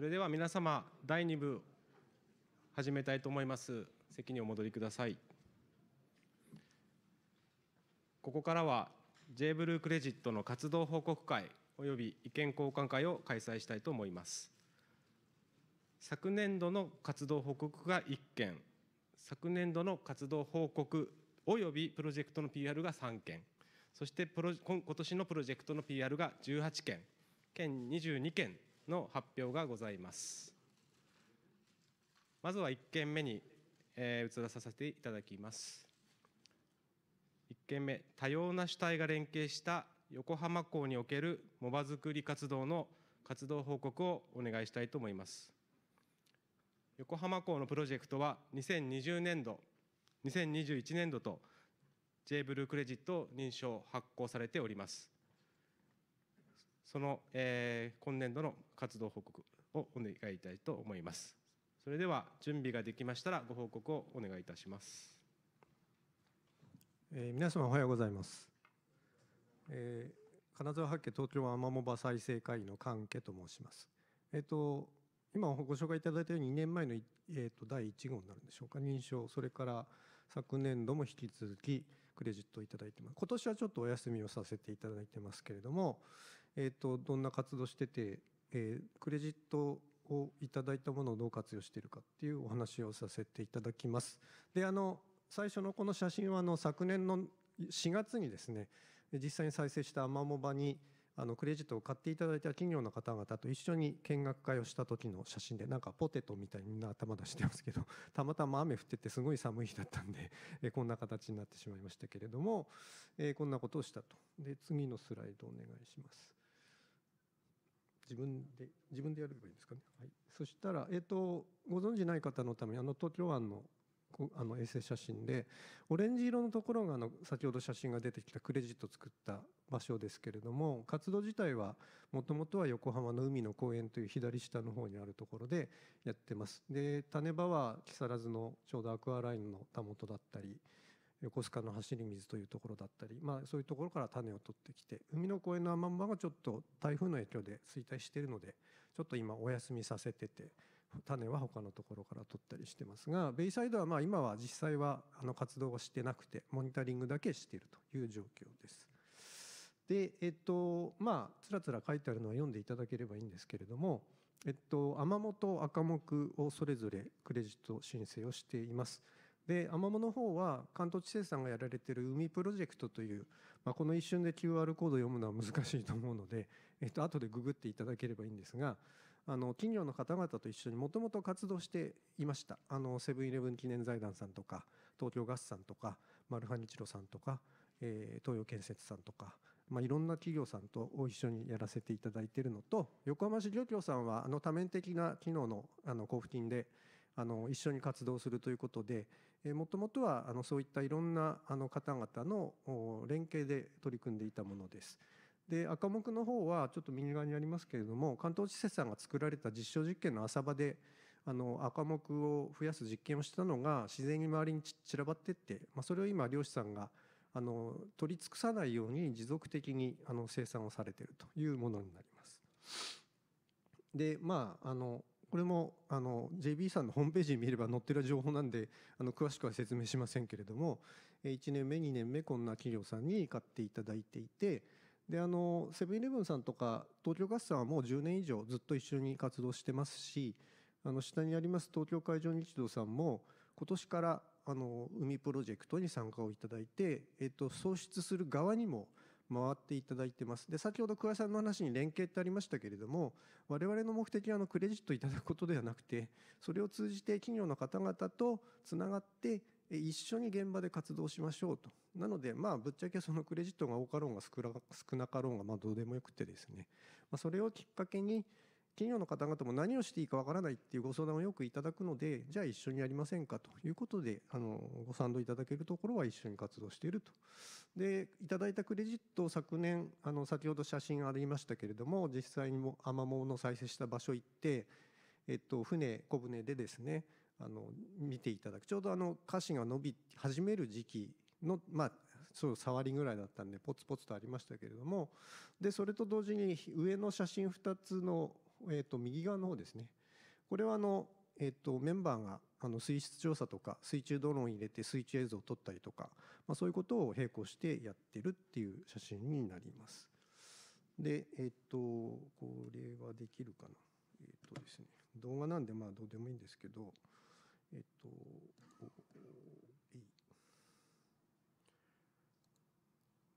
それでは皆様第2部始めたいと思います席にお戻りくださいここからは J ブルークレジットの活動報告会および意見交換会を開催したいと思います昨年度の活動報告が1件昨年度の活動報告およびプロジェクトの PR が3件そしてプロ今年のプロジェクトの PR が18件県22件の発表がございます。まずは1件目に、え移らさせていただきます。1件目、多様な主体が連携した横浜港における藻場づくり活動の活動報告をお願いしたいと思います。横浜港のプロジェクトは2020年度、2021年度と J ブルークレジット認証発行されております。その、え今年度の活動報告をお願いしたいと思います。それでは準備ができましたらご報告をお願いいたします。えー、皆様おはようございます。えー、金沢八景東京アマモバ再生会の関係と申します。えっ、ー、と今ご紹介いただいたように2年前の、えーと、と第1号になるんでしょうか認証それから昨年度も引き続きクレジットをいただいてます今年はちょっとお休みをさせていただいてますけれども、えーと、どんな活動してて、えー、クレジットをいただいたものをどう活用しているかっていうお話をさせていただきます。であの最初のこの写真はあの昨年の4月にですね実際に再生したアマモバにあのクレジットを買っていただいた企業の方々と一緒に見学会をした時の写真でなんかポテトみたいにみんな頭出してますけど たまたま雨降っててすごい寒い日だったんでえ こんな形になってしまいましたけれどもえこんなことをしたとで次のスライドお願いします自分で自分でやればいいんですかね、はい、そしたら、えーと、ご存知ない方のためにあの東京湾のこあの衛星写真でオレンジ色のところがあの先ほど写真が出てきたクレジット作った場所ですけれども活動自体はもともとは横浜の海の公園という左下の方にあるところでやってますで種場は木更津のちょうどアクアラインのたもとだったり横須賀の走り水というところだったり、まあ、そういうところから種を取ってきて海の公園のアマンマがちょっと台風の影響で衰退しているのでちょっと今お休みさせてて種は他のところから取ったりしてますがベイサイドはまあ今は実際はあの活動をしてなくてモニタリングだけしているという状況です。でえっとまあつらつら書いてあるのは読んでいただければいいんですけれどもえっと、天本、赤目をそれぞれクレジット申請をしています。でアマモの方は関東地政さんがやられてる海プロジェクトという、まあ、この一瞬で QR コード読むのは難しいと思うので、えっと後でググっていただければいいんですがあの企業の方々と一緒にもともと活動していましたあのセブンイレブン記念財団さんとか東京ガスさんとかマルハニチロさんとか、えー、東洋建設さんとか、まあ、いろんな企業さんと一緒にやらせていただいているのと横浜市漁協さんはあの多面的な機能のあの交付金であの一緒に活動するということでもともとはあのそういったいろんなあの方々の連携で取り組んでいたものです。で赤目の方はちょっと右側にありますけれども関東施設さんが作られた実証実験の浅場であの赤目を増やす実験をしたのが自然に周りに散らばってって、まあ、それを今漁師さんがあの取り尽くさないように持続的にあの生産をされているというものになります。でまああのこれもあの JB さんのホームページ見れば載ってる情報なんであの詳しくは説明しませんけれども1年目2年目こんな企業さんに買っていただいていてであのセブンイレブンさんとか東京ガスさんはもう10年以上ずっと一緒に活動してますしあの下にあります東京海上日動さんも今年からあの海プロジェクトに参加をいただいて、えっと、創出する側にも回っていただいてます。で、先ほど桑井さんの話に連携ってありましたけれども、我々の目的はあのクレジットいただくことではなくて、それを通じて企業の方々とつながって、一緒に現場で活動しましょうと。なので、まあ、ぶっちゃけそのクレジットが多かろうが少なかろうが、まあ、どうでもよくてですね、まあ、それをきっかけに、企業の方々も何をしていいかわからないっていうご相談をよくいただくのでじゃあ一緒にやりませんかということであのご賛同いただけるところは一緒に活動しているとでいただいたクレジットを昨年あの先ほど写真ありましたけれども実際にもアマモの再生した場所行って、えっと、船小舟でですねあの見ていただくちょうどあの歌詞が伸び始める時期のまあそう触りぐらいだったんでポツポツとありましたけれどもでそれと同時に上の写真2つのえーと、右側の方ですねこれはあの、えーと、メンバーがあの水質調査とか水中ドローン入れて水中映像を撮ったりとか、まあ、そういうことを並行してやってるっていう写真になります。でえっ、ー、とこれはできるかなえっ、ー、とですね動画なんでまあどうでもいいんですけどえっ、ー、と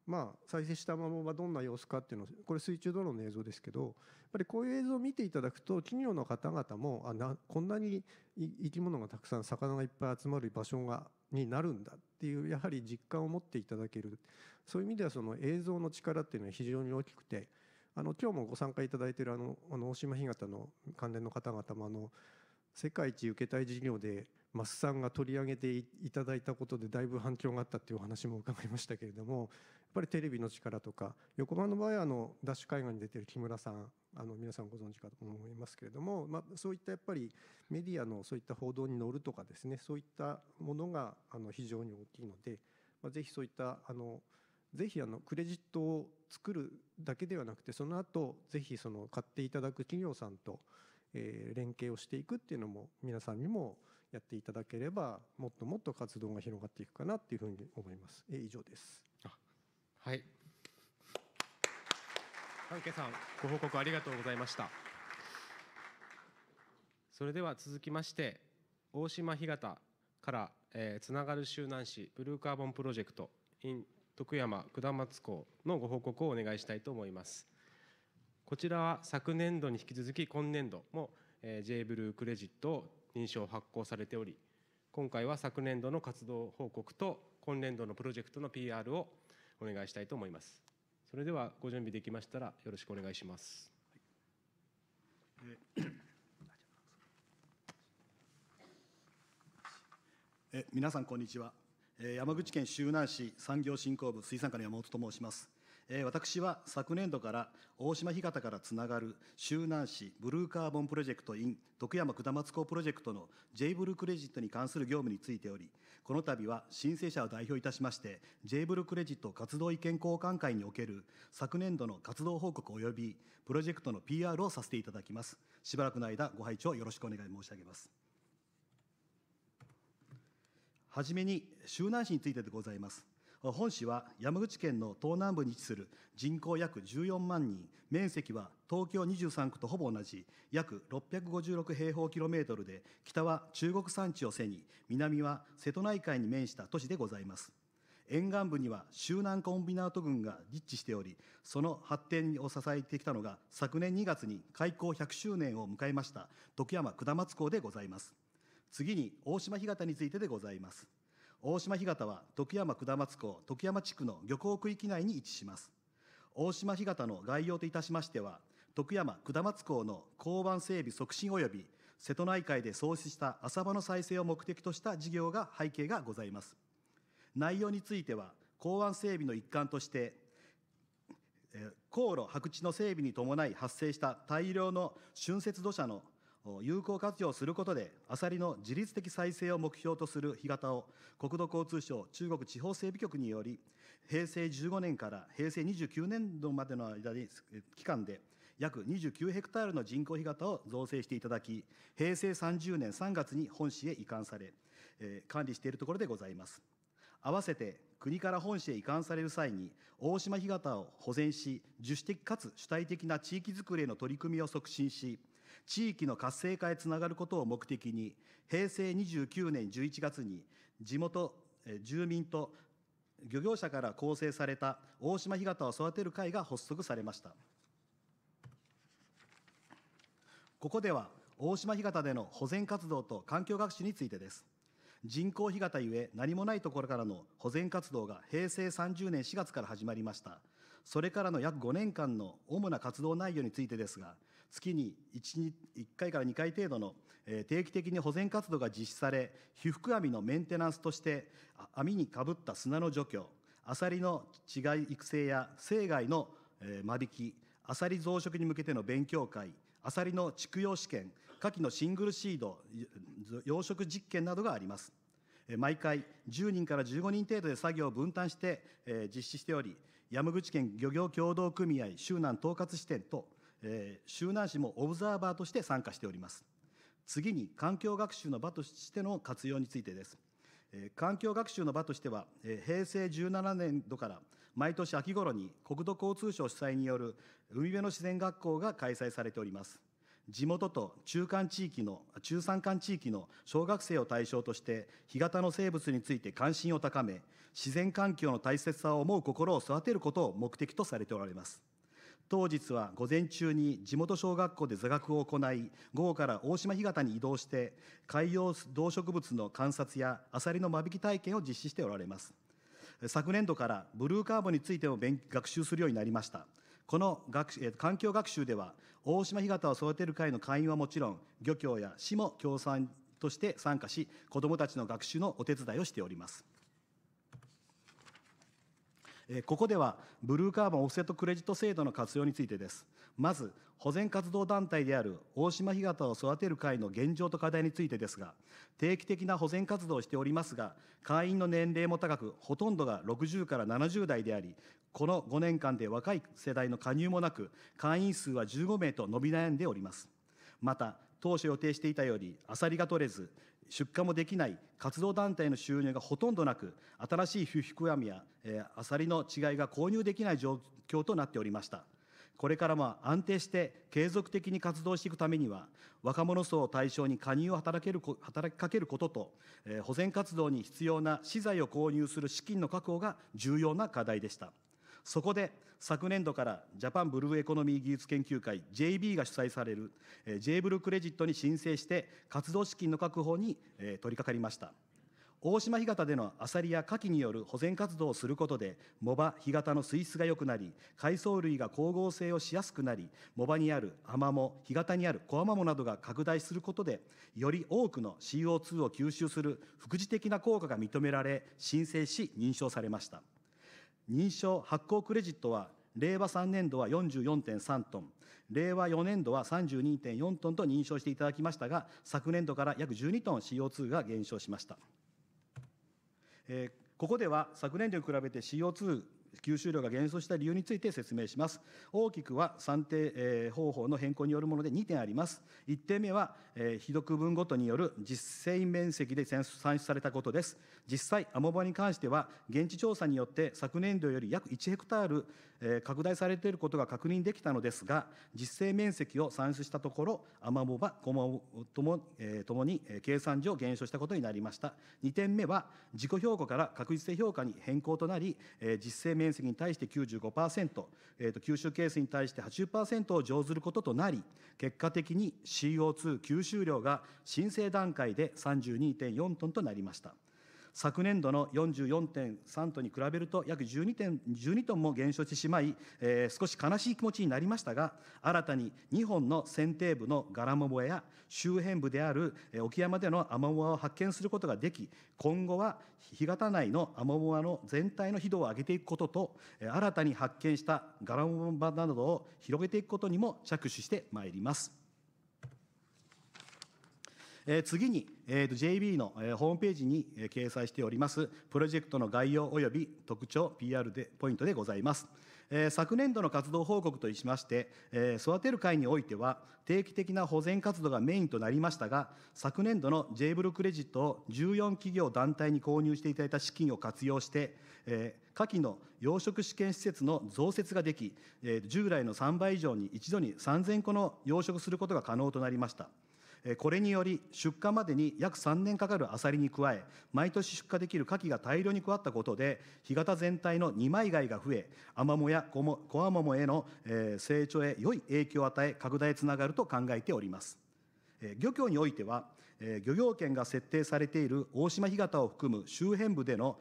まあ、再生したままどんな様子かっていうのをこれ水中ドローンの映像ですけどやっぱりこういう映像を見ていただくと企業の方々もあなこんなに生き物がたくさん魚がいっぱい集まる場所がになるんだっていうやはり実感を持っていただけるそういう意味ではその映像の力っていうのは非常に大きくてあの今日もご参加いただいているあのあの大島干潟の関連の方々もあの世界一受けたい事業でマスさんが取り上げていただいたことでだいぶ反響があったっていうお話も伺いましたけれどもぱりテレビの力とか横浜の場合はあのダッシュ海岸に出てる木村さんあの皆さんご存知かと思いますけれども、まあ、そういったやっぱりメディアのそういった報道に乗るとかですねそういったものがあの非常に大きいので、まあ、ぜひそういったあのぜひあのクレジットを作るだけではなくてその後ぜひその買っていただく企業さんと、え連携をしていくっていうのも皆さんにもやっていただければもっともっと活動が広がっていくかなっていうふうに思います。え以上ですはい関係さんご報告ありがとうございましたそれでは続きまして大島干潟から、えー、つながる周南市ブルーカーボンプロジェクト in 徳山下松港のご報告をお願いしたいと思いますこちらは昨年度に引き続き今年度も、えー、J ブルークレジットを認証発行されており今回は昨年度の活動報告と今年度のプロジェクトの PR をお願いしたいと思います。それではご準備できましたらよろしくお願いします。はい、え皆さんこんにちは。山口県周南市産業振興部水産課の山本と申します。私は昨年度から大島干潟からつながる周南市ブルーカーボンプロジェクト in 徳山下松港プロジェクトの J ブルクレジットに関する業務についており、この度は申請者を代表いたしまして、J ブルクレジット活動意見交換会における昨年度の活動報告及びプロジェクトの PR をさせていただきます。しばらくの間、ご拝聴よろしくお願い申し上げます。はじめに、周南市についてでございます。本市は山口県の東南部に位置する人口約14万人、面積は東京23区とほぼ同じ約656平方キロメートルで、北は中国山地を背に、南は瀬戸内海に面した都市でございます。沿岸部には周南コンビナート群が立地しており、その発展を支えてきたのが、昨年2月に開港100周年を迎えました、徳山下松港でございます。次に大島干潟についてでございます。大島干潟は徳山下松港徳山地区の漁港区域内に位置します。大島干潟の概要といたしましては、徳山下松港の港湾整備促進及び瀬戸内海で創始した浅場の再生を目的とした事業が背景がございます。内容については、港湾整備の一環として、航路白地の整備に伴い発生した大量の浚渫土砂の有効活用することで、アサリの自律的再生を目標とする干潟を、国土交通省中国地方整備局により、平成15年から平成29年度までの間に、期間で、約29ヘクタールの人工干潟を造成していただき、平成30年3月に本市へ移管され、えー、管理しているところでございます。合わせて国から本市へ移管される際に、大島干潟を保全し、自主的かつ主体的な地域づくりへの取り組みを促進し、地域の活性化へつながることを目的に、平成29年11月に、地元、住民と漁業者から構成された大島干潟を育てる会が発足されました。ここでは、大島干潟での保全活動と環境学習についてです。人工干潟ゆえ何もないところからの保全活動が平成30年4月から始まりました。それからの約5年間の主な活動内容についてですが、月に 1, 1回から2回程度の定期的に保全活動が実施され被覆網のメンテナンスとして網にかぶった砂の除去アサリの稚貝育成や生涯の間引きアサリ増殖に向けての勉強会アサリの畜養試験カキのシングルシード養殖実験などがあります。毎回10人から15人程度で作業を分担して実施しており山口県漁業協同組合周南統括支店とえ周南市もオブザーバーとして参加しております。次に環境学習の場としての活用についてです。え環境学習の場としては、え平成17年度から毎年秋頃に国土交通省主催による海辺の自然学校が開催されております。地元と中間地域の、中山間地域の小学生を対象として、干潟の生物について関心を高め、自然環境の大切さを思う心を育てることを目的とされておられます。当日は午前中に地元小学校で座学を行い午後から大島干潟に移動して海洋動植物の観察やアサリの間引き体験を実施しておられます昨年度からブルーカーボンについても学習するようになりましたこの学、え環境学習では大島干潟を育てる会の会員はもちろん漁協や市も協賛として参加し子どもたちの学習のお手伝いをしておりますここではブルーカーボンオフセットクレジット制度の活用についてですまず保全活動団体である大島干潟を育てる会の現状と課題についてですが定期的な保全活動をしておりますが会員の年齢も高くほとんどが60から70代でありこの5年間で若い世代の加入もなく会員数は15名と伸び悩んでおりますまた当初予定していたよりアサリが取れず出荷もできない活動団体の収入がほとんどなく新しい皮膚闇や、えー、アサリの違いが購入できない状況となっておりましたこれからも安定して継続的に活動していくためには若者層を対象に加入を働ける働きかけることと、えー、保全活動に必要な資材を購入する資金の確保が重要な課題でした。そこで昨年度からジャパンブルーエコノミー技術研究会 JB が主催される J ブルクレジットに申請して活動資金の確保に取り掛かりました。大島干潟でのアサリやカキによる保全活動をすることで、藻場、干潟の水質が良くなり、海藻類が光合成をしやすくなり、藻場にあるアマモ、干潟にあるコアマモなどが拡大することで、より多くの CO2 を吸収する副次的な効果が認められ、申請し、認証されました。認証発行クレジットは令和3年度は44.3トン、令和4年度は32.4トンと認証していただきましたが、昨年度から約12トン CO2 が減少しました。えー、ここでは昨年度に比べて CO2 吸収量が減少した理由について説明します大きくは算定、えー、方法の変更によるもので2点あります1点目は、えー、非読分ごとによる実践面積で算出されたことです実際アモバに関しては現地調査によって昨年度より約1ヘクタール拡大されていることが確認できたのですが、実勢面積を算出したところ、アマモバともともに計算上減少したことになりました。2点目は、自己評価から確実性評価に変更となり、実勢面積に対して95%、えー、と吸収ケースに対して80%を乗ずることとなり、結果的に CO2 吸収量が申請段階で32.4トンとなりました。昨年度の44.3トンに比べると約 12, 点12トンも減少してしまい、えー、少し悲しい気持ちになりましたが新たに2本の剪定部のガラモモや周辺部である沖山でのアマモアを発見することができ今後は干潟内のアマモアの全体の頻度を上げていくことと新たに発見したガラモモバなどを広げていくことにも着手してまいります。えー、次に、えー、JB の、えー、ホームページに、えー、掲載しておりますプロジェクトの概要及び特徴 PR でポイントでございます。えー、昨年度の活動報告としまして、えー、育てる会においては定期的な保全活動がメインとなりましたが昨年度の J ブルクレジットを14企業団体に購入していただいた資金を活用して、えー、下記の養殖試験施設の増設ができ、えー、従来の3倍以上に一度に3000個の養殖することが可能となりました。これにより出荷までに約3年かかるアサリに加え毎年出荷できる牡蠣が大量に加わったことで干潟全体の二枚貝が増えアマモやコアモモへの成長へ良い影響を与え拡大へつながると考えております漁協においては漁業権が設定されている大島干潟を含む周辺部での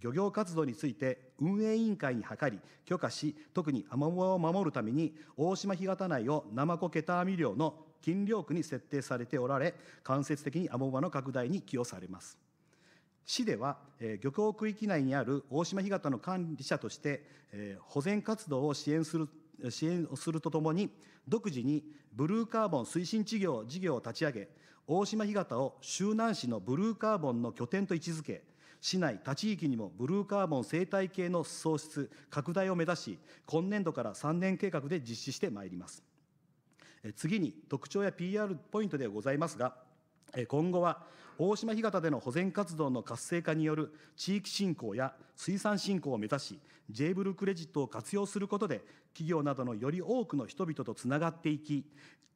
漁業活動について運営委員会に諮り許可し特にアマモを守るために大島干潟内をナマコケタ網漁の金漁区に設定されておられ間接的にアモバの拡大に寄与されます市では、え漁港区域内にある大島干潟の管理者として、え保全活動を支援する支援をするとともに独自にブルーカーボン推進事業事業を立ち上げ大島干潟を周南市のブルーカーボンの拠点と位置づけ市内他地域にもブルーカーボン生態系の創出拡大を目指し今年度から3年計画で実施してまいります次に特徴や PR ポイントではございますが今後は大島干潟での保全活動の活性化による地域振興や水産振興を目指し J ブルクレジットを活用することで企業などのより多くの人々とつながっていき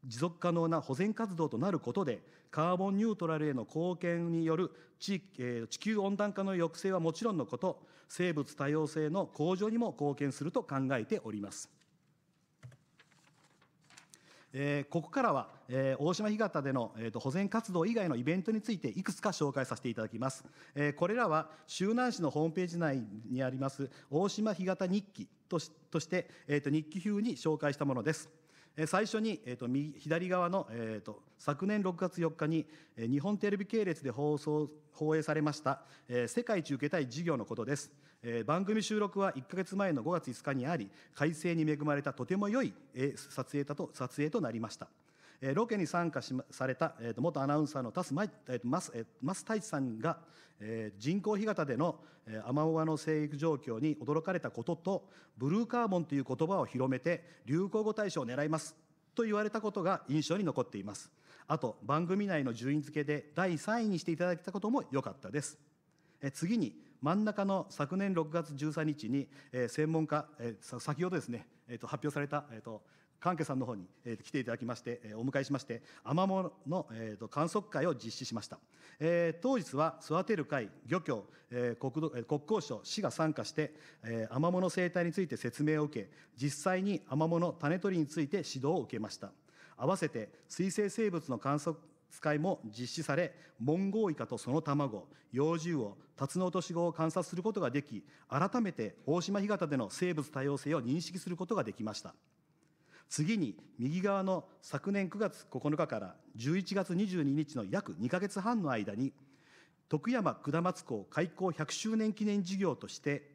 持続可能な保全活動となることでカーボンニュートラルへの貢献による地,、え地球温暖化の抑制はもちろんのこと生物多様性の向上にも貢献すると考えております。えー、ここからは、えー、大島干潟での、えーと、保全活動以外のイベントについていくつか紹介させていただきます、えー、これらは周南市のホームページ内にあります大島干潟日記としとして、えーと、日記風に紹介したものです最初に、えーと、左側の、えーと昨年6月4日に、えー、日本テレビ系列で放送放映されました、えー、世界一受けたい事業のことですえー、番組収録は1か月前の5月5日にあり快晴に恵まれたとても良い、えー、撮影と撮影となりました。えロケに参加しされた、えー、元アナウンサーの桝スイ、太一さんが、えー、人工干潟での、えー、アマモガの生育状況に驚かれたこととブルーカーボンという言葉を広めて流行語大賞を狙いますと言われたことが印象に残っていますあと番組内の順位付けで第3位にしていただいたことも良かったです、えー、次に真ん中の昨年6月13日に、えー、専門家、えー、先ほどですね、えー、と発表された、えーと、関家さんの方に、えー、来ていただきまして、えー、お迎えしましてアマモの、えー、と観測会を実施しました、えー、当日は育てる会漁協、えー国土国交省市が参加して、えー、アマモの生態について説明を受け実際にアマモの種取りについて指導を受けました合わせて水生生物の観測使いも実施されモンゴウイカとその卵幼獣をタツノオトシゴを観察することができ改めて大島干潟での生物多様性を認識することができました次に右側の昨年9月9日から11月22日の約2か月半の間に徳山下松港開港100周年記念事業として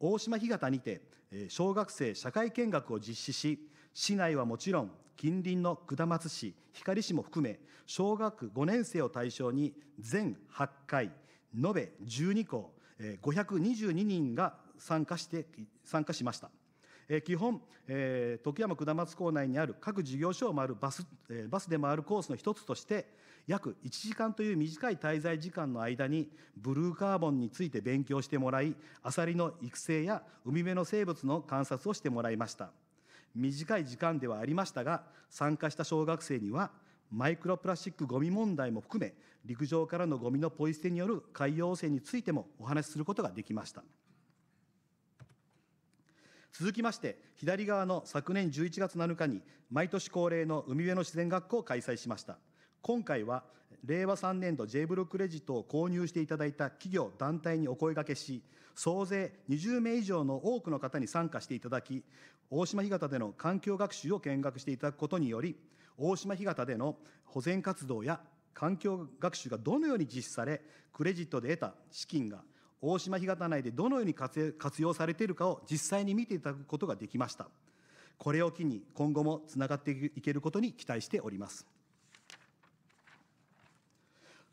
大島干潟にて小学生社会見学を実施し市内はもちろん近隣の下松市光市も含め小学5年生を対象に全8回延べ12校522人が参加して参加しました。基本、えー、徳山下松校内にある各事業所を回るバス,、えー、バスで回るコースの一つとして約1時間という短い滞在時間の間にブルーカーボンについて勉強してもらいアサリの育成や海辺の生物の観察をしてもらいました。短い時間ではありましたが参加した小学生にはマイクロプラスチックごみ問題も含め陸上からのごみのポイ捨てによる海洋汚染についてもお話しすることができました続きまして左側の昨年11月7日に毎年恒例の海辺の自然学校を開催しました今回は令和3年度 J ブロックレジットを購入していただいた企業、団体にお声掛けし、総勢20名以上の多くの方に参加していただき、大島干潟での環境学習を見学していただくことにより、大島干潟での保全活動や環境学習がどのように実施され、クレジットで得た資金が大島干潟内でどのように活用されているかを実際に見ていただくことができました。これを機に今後もつながっていけることに期待しております。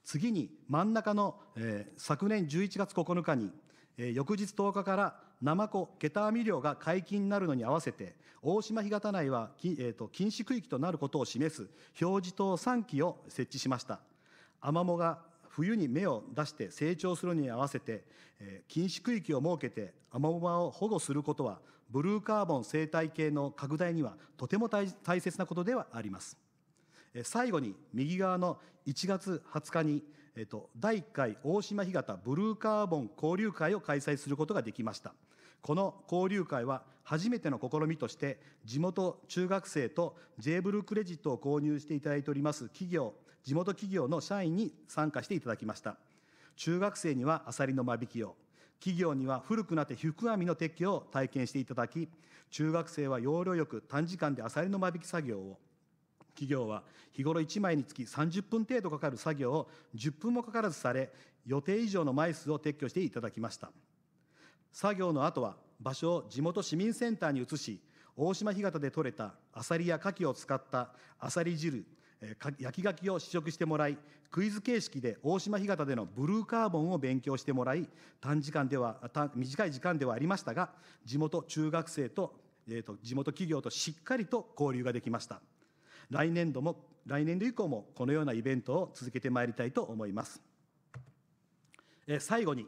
次に真ん中の、えー、昨年11月9日に、えー、翌日10日からナマコ、ゲタ網漁が解禁になるのに合わせて、大島干潟内は、えーと、禁止区域となることを示す表示灯3基を設置しました。アマモが冬に芽を出して成長するに合わせて、えー、禁止区域を設けてアマモ場を保護することはブルーカーボン生態系の拡大にはとても大切なことではあります最後に右側の1月20日に、えっと、第1回大島干潟ブルーカーボン交流会を開催することができました。この交流会は初めての試みとして、地元中学生と J ブルークレジットを購入していただいております企業、地元企業の社員に参加していただきました。中学生にはアサリの間引きを、企業には古くなって福網の撤去を体験していただき、中学生は要領よく短時間でアサリの間引き作業を、企業は日頃1枚につき30分程度かかる作業を10分もかからずされ予定以上の枚数を撤去していただきました作業の後は場所を地元市民センターに移し大島干潟で採れたアサリやカキを使ったアサリ汁焼き柿を試食してもらいクイズ形式で大島干潟でのブルーカーボンを勉強してもらい短時間では短い時間ではありましたが地元中学生と,、えーと地元企業としっかりと交流ができました。来年度も来年度以降もこのようなイベントを続けてまいりたいと思います。最後に、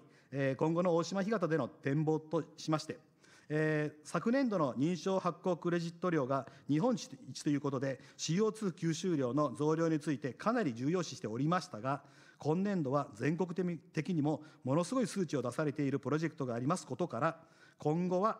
今後の大島干潟での展望としまして、昨年度の認証発行クレジット量が日本一ということで、CO2 吸収量の増量についてかなり重要視しておりましたが、今年度は全国的にもものすごい数値を出されているプロジェクトがありますことから、今後は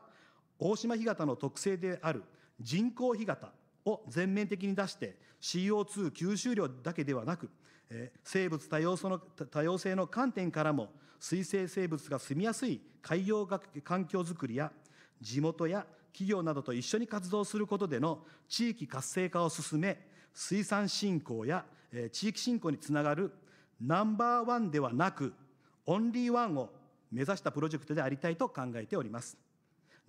大島干潟の特性である人工干潟を全面的に出して CO2 吸収量だけではなく、え生物多様その多様性の観点からも水生生物が住みやすい海洋環境づくりや地元や企業などと一緒に活動することでの地域活性化を進め水産振興や、え地域振興につながるナンバーワンではなくオンリーワンを目指したプロジェクトでありたいと考えております。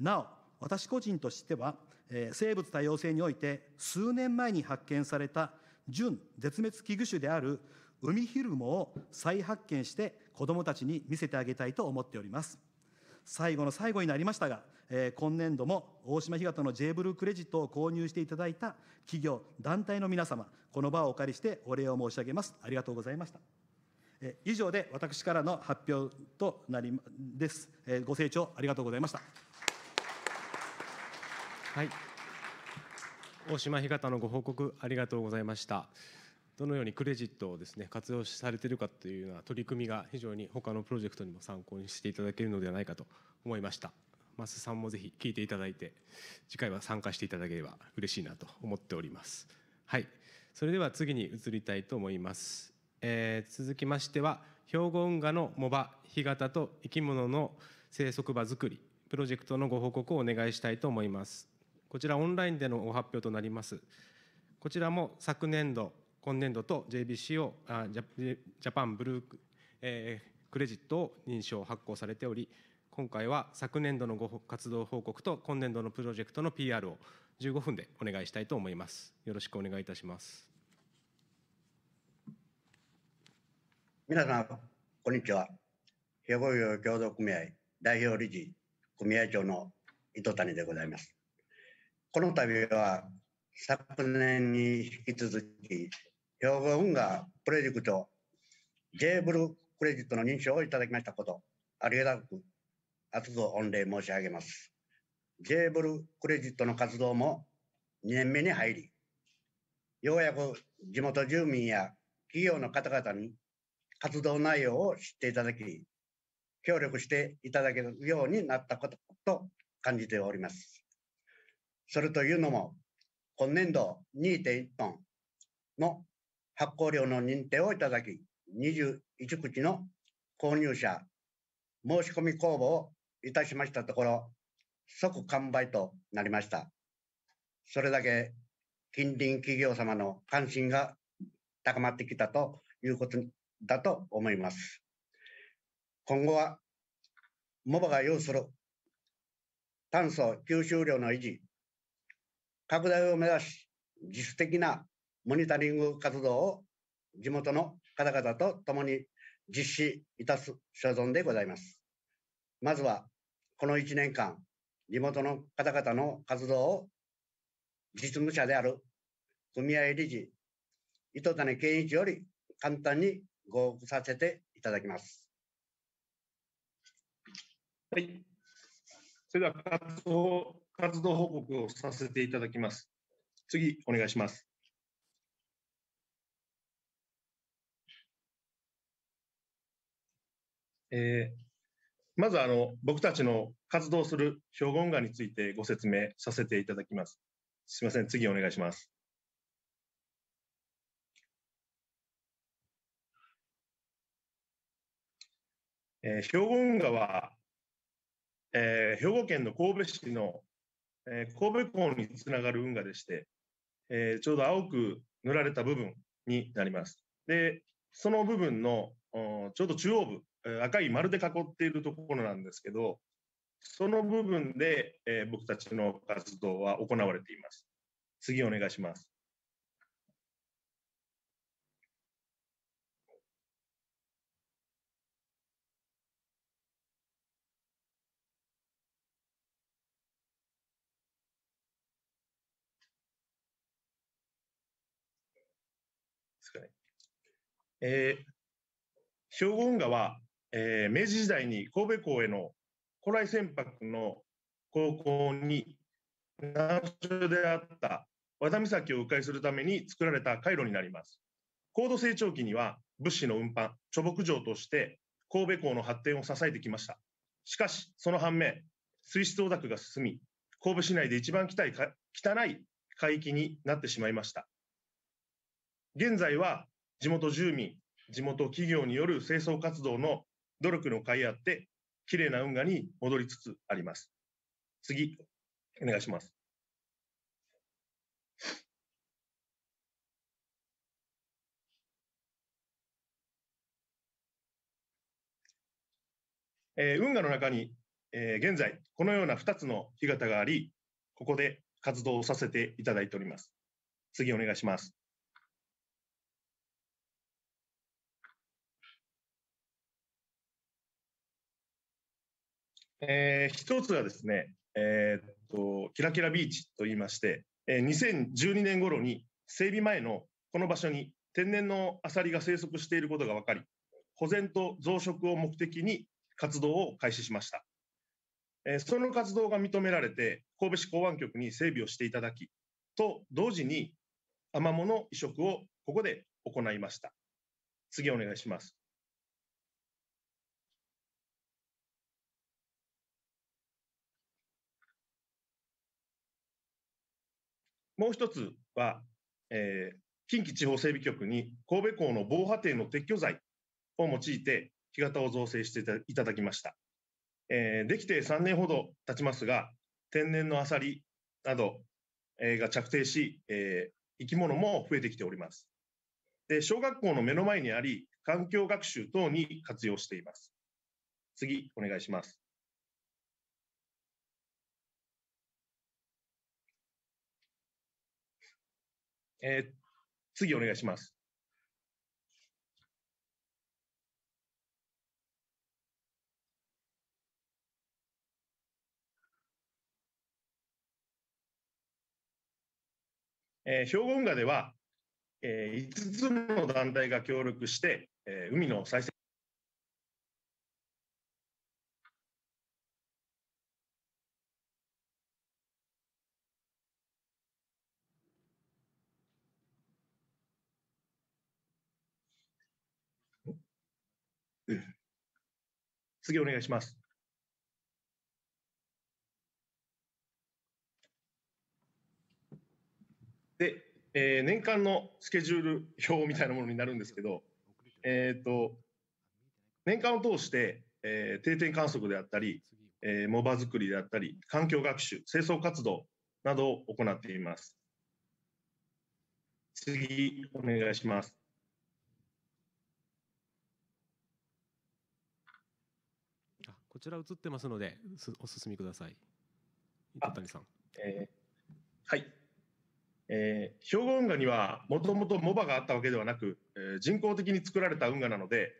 なお私個人としてはえ生物多様性において数年前に発見された準絶滅危惧種であるウミヒルモを再発見して子どもたちに見せてあげたいと思っております最後の最後になりましたが、えー、今年度も大島干潟の J ブルークレジットを購入していただいた企業団体の皆様この場をお借りしてお礼を申し上げますありがとうございました以上で私からの発表となりですご清聴ありがとうございましたはい大島干潟のご報告ありがとうございましたどのようにクレジットをですね活用されているかというような取り組みが非常に他のプロジェクトにも参考にしていただけるのではないかと思いました増さんもぜひ聞いていただいて次回は参加していただければ嬉しいなと思っておりますはいそれでは次に移りたいと思います、えー、続きましては兵庫運河の藻場干潟と生き物の生息場づくりプロジェクトのご報告をお願いしたいと思いますこちらオンラインでのご発表となります。こちらも昨年度、今年度と JBC をあジャジャパンブルー、えー、クレジットを認証発行されており、今回は昨年度のご活動報告と今年度のプロジェクトの PR を15分でお願いしたいと思います。よろしくお願いいたします。皆さん、こんにちは。兵庫業協同組合代表理事組合長の糸谷でございます。この度は昨年に引き続き、兵庫運河プロジェクトーブルクレジットの認証をいただきましたこと、ありがたく厚く御礼申し上げます。ーブルクレジットの活動も2年目に入り、ようやく地元住民や企業の方々に活動内容を知っていただき、協力していただけるようになったことと感じております。それというのも、今年度2.1トンの発行量の認定をいただき、21口の購入者申し込み公募をいたしましたところ、即完売となりました。それだけ近隣企業様の関心が高まってきたということだと思います。今後は、モバが要する炭素吸収量の維持、拡大を目指し自主的なモニタリング活動を地元の方々と共に実施いたす所存でございます。まずはこの1年間、地元の方々の活動を実務者である組合理事、糸谷健一より簡単にご報告させていただきます。はい。それでは活動活動報告をさせていただきます。次、お願いします。えー、まずあの僕たちの活動する標本画についてご説明させていただきます。すみません、次お願いします。えー、標本画は、えー、兵庫県の神戸市のえー、神戸港につながる運河でして、えー、ちょうど青く塗られた部分になります。で、その部分のちょうど中央部、赤い丸で囲っているところなんですけど、その部分で、えー、僕たちの活動は行われています。次お願いします。えー、兵庫運河は、えー、明治時代に神戸港への古来船舶の航行に難所であった和田岬を迂回するために作られた回路になります。高度成長期には物資の運搬、貯木場として神戸港の発展を支えてきました。しかし、その反面、水質汚濁が進み、神戸市内で一番汚い汚い海域になってしまいました。現在は地元住民地元企業による清掃活動の努力の甲斐あって綺麗な運河に戻りつつあります。次お願いします。えー、運河の中に、えー、現在このような2つの干潟がありここで活動をさせていただいております。次お願いします。えー、一つはですね、えー、っとキラキラビーチといいまして、えー、2012年頃に整備前のこの場所に天然のアサリが生息していることが分かり保全と増殖を目的に活動を開始しました、えー、その活動が認められて神戸市港湾局に整備をしていただきと同時にアマモの移植をここで行いました次お願いしますもう一つは、えー、近畿地方整備局に神戸港の防波堤の撤去材を用いて干潟を造成していただきました、えー、できて3年ほど経ちますが天然のアサリなど、えー、が着底し、えー、生き物も増えてきておりますで小学校の目の前にあり環境学習等に活用しています次お願いしますえー、次お願いします。えー、兵庫運河では、えー、5つの団体が協力して、えー、海の再生次お願いします。で、えー、年間のスケジュール表みたいなものになるんですけど、えーと、年間を通して、えー、定点観測であったり、えー、モバ作りであったり環境学習清掃活動などを行っています次お願いしますこちら映ってますので、お進みください。板谷さん。えー、はい。えー、兵庫運河にはもともと m o があったわけではなく、えー、人工的に作られた運河なので、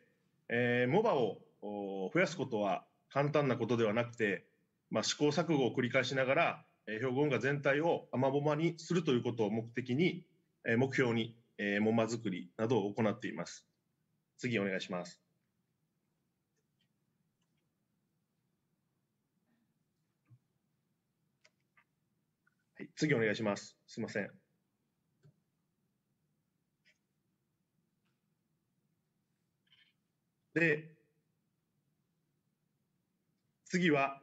えー、m o を増やすことは簡単なことではなくて、まあ、試行錯誤を繰り返しながら、えー、兵庫運河全体を雨マボにするということを目的に、えー、目標に、えー、モマ作りなどを行っています。次お願いします。次お願いします。すみません。で、次は、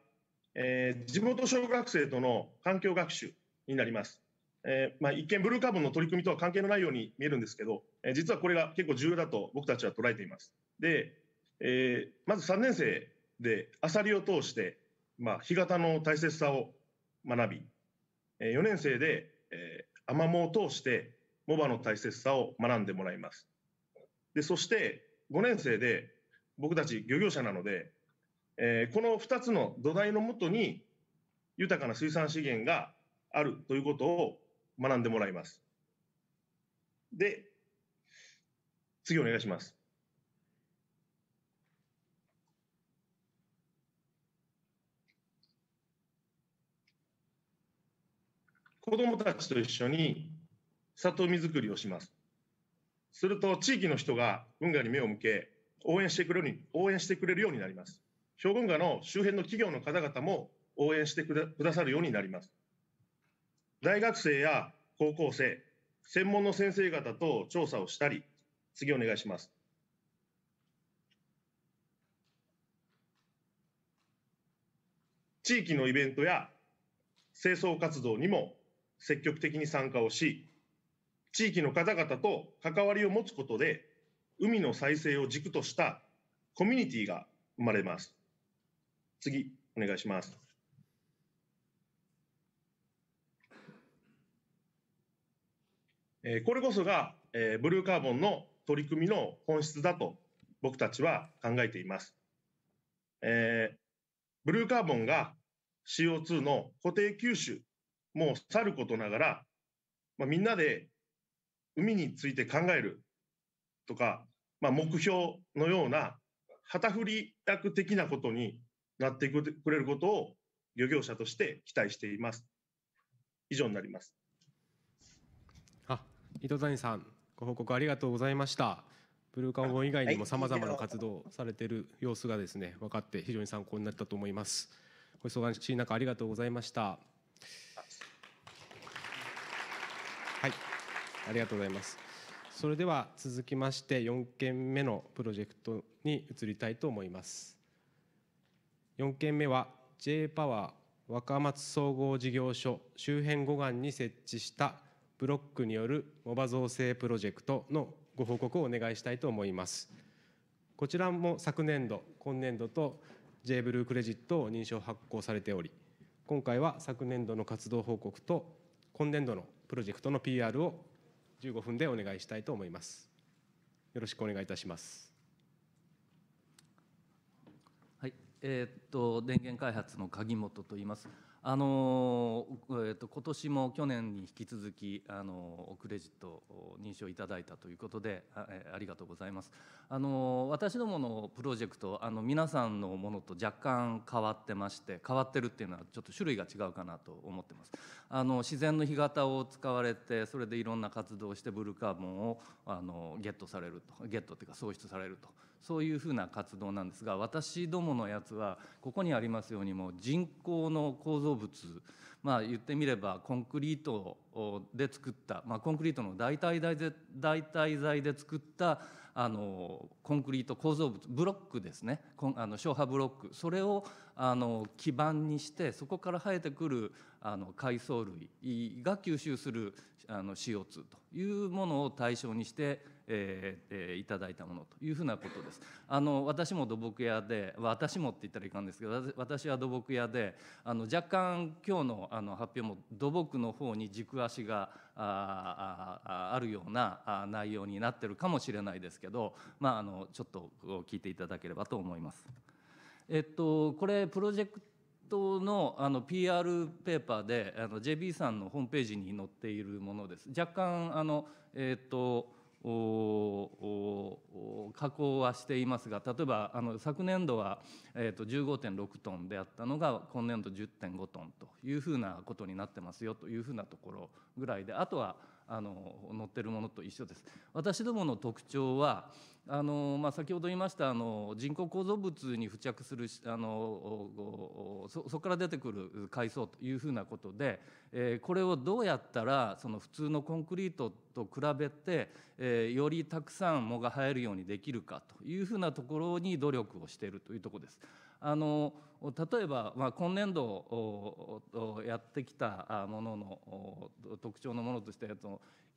えー、地元小学生との環境学習になります。えーまあ、一見ブルーカーボンの取り組みとは関係のないように見えるんですけど、えー、実はこれが結構重要だと僕たちは捉えています。で、えー、まず3年生でアサリを通して、まあ、干潟の大切さを学び4年生でアマモを通してモバの大切さを学んでもらいます。でそして5年生で僕たち漁業者なので、えこの2つの土台のもとに豊かな水産資源があるということを学んでもらいます。で次お願いします。子どもたちと一緒に里海づくりをします。すると地域の人が運河に目を向け応援してくれる応援してくれるようになります。兵庫運河の周辺の企業の方々も応援してくださるようになります。大学生や高校生、専門の先生方と調査をしたり、次お願いします。地域のイベントや清掃活動にも積極的に参加をし地域の方々と関わりを持つことで海の再生を軸としたコミュニティが生まれます。次お願いします。えこれこそが、えブルーカーボンの取り組みの本質だと僕たちは考えています。えブルーカーボンが CO2 の固定吸収もうさることながら、まあ、みんなで海について考えるとか、まあ、目標のような旗振り役的なことになってくれることを漁業者として期待しています。以上になります。あ、伊藤谷さん、ご報告ありがとうございました。ブルーカーボン以外にもさまざまな活動されている様子がですね分かって非常に参考になったと思います。ご忙しい中ありがとうございました。はい、ありがとうございますそれでは続きまして4件目のプロジェクトに移りたいと思います4件目は J パワー若松総合事業所周辺護岸に設置したブロックによるモバ造成プロジェクトのご報告をお願いしたいと思いますこちらも昨年度今年度と J ブルークレジットを認証発行されており今回は昨年度の活動報告と今年度のプロジェクトの PR を15分でお願いしたいと思います。よろしくお願いいたします。はい、えー、っと電源開発の鍵本と言います。あのえっと、今年も去年に引き続き、あのクレジット認証いただいたということであ,、えありがとうございます、あの私どものプロジェクトあの皆さんのものと若干変わってまして変わってるっていうのはちょっと種類が違うかなと思ってますあの自然の干潟を使われてそれでいろんな活動をしてブルーカーボンをあのゲットされるとゲットっていうか創出されるとそういうふうな活動なんですが私どものやつはここにありますようにも人工の構造物まあ言ってみればコンクリートで作った、まあ、コンクリートの代替材で代替材で作ったあのコンクリート構造物ブロックですねあの消波ブロックそれをあの基盤にしてそこから生えてくるあの海藻類が吸収するあの CO2 というものを対象にしてえー、いただいたものというふうなことです。あの私も土木屋で私もって言ったらいかんですけど私は土木屋であの若干今日のあの発表も土木の方に軸足があああるような内容になってるかもしれないですけど、まあ、あのちょっと聞いていただければと思います。えっと、これプロジェクトのあの PR ペーパーであの JB さんのホームページに載っているものです。若干あの、えっと加工はしていますが例えばあの昨年度は、えーと、15.6トンであったのが今年度10.5トンというふうなことになってますよというふうなところぐらいであとはあの乗ってるものと一緒です。私どもの特徴はあのまあ、先ほど言いましたあの人工構造物に付着するあのそこから出てくる階層というふうなことで、えー、これをどうやったらその普通のコンクリートと比べて、えー、よりたくさん藻が生えるようにできるかというふうなところに努力をしているというところです。あの例えば、まあ、今年度やってきたものの特徴のものとして